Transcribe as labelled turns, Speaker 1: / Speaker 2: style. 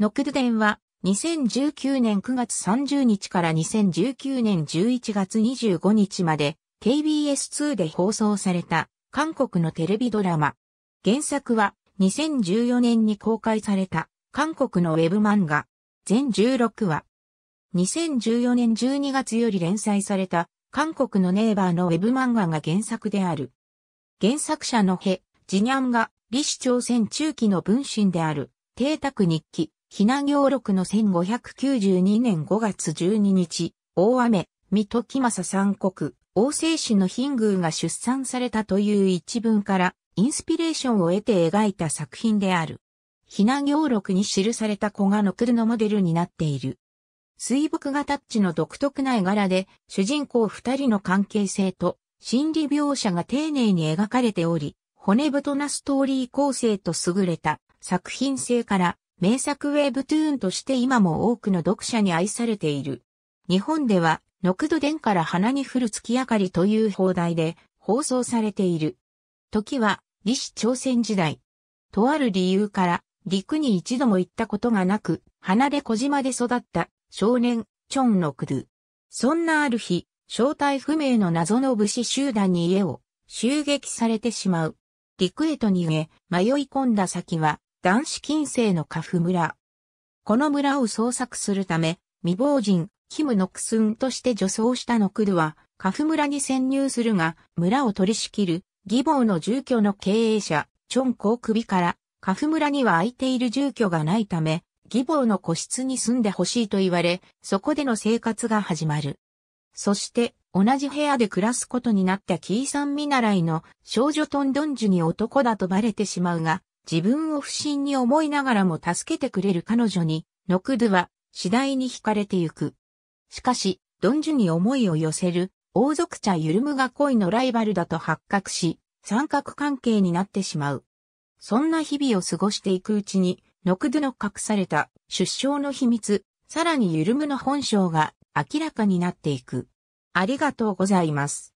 Speaker 1: ノクルデンは2019年9月30日から2019年11月25日まで KBS2 で放送された韓国のテレビドラマ。原作は2014年に公開された韓国のウェブ漫画全16話。2014年12月より連載された韓国のネイバーのウェブ漫画が原作である。原作者のヘ・ジニャンが李氏朝鮮中期の文春である邸宅日記ひな行録の1592年5月12日、大雨、水戸木政三国、王政氏の貧宮が出産されたという一文からインスピレーションを得て描いた作品である。ひな行録に記された子がのクルのモデルになっている。水墨画タッチの独特な絵柄で、主人公二人の関係性と心理描写が丁寧に描かれており、骨太なストーリー構成と優れた作品性から名作ウェブトゥーンとして今も多くの読者に愛されている。日本では、ノクドデンから花に降る月明かりという放題で放送されている。時は、李氏朝鮮時代。とある理由から、陸に一度も行ったことがなく、離れ小島で育った少年、チョン・ノクドゥ。そんなある日、正体不明の謎の武士集団に家を襲撃されてしまう。陸へと逃げ、迷い込んだ先は、男子近世のカフ村。この村を捜索するため、未亡人、キム・ノクスンとして女装したノクルは、カフ村に潜入するが、村を取り仕切る、義母の住居の経営者、チョン・コウクビから、カフ村には空いている住居がないため、義母の個室に住んでほしいと言われ、そこでの生活が始まる。そして、同じ部屋で暮らすことになったキーさん見習いの少女トンドンジュに男だとバレてしまうが、自分を不審に思いながらも助けてくれる彼女に、ノクドゥは次第に惹かれてゆく。しかし、ドンジュに思いを寄せる、王族茶ゆるむが恋のライバルだと発覚し、三角関係になってしまう。そんな日々を過ごしていくうちに、ノクドゥの隠された出生の秘密、さらにゆるむの本性が明らかになっていく。ありがとうございます。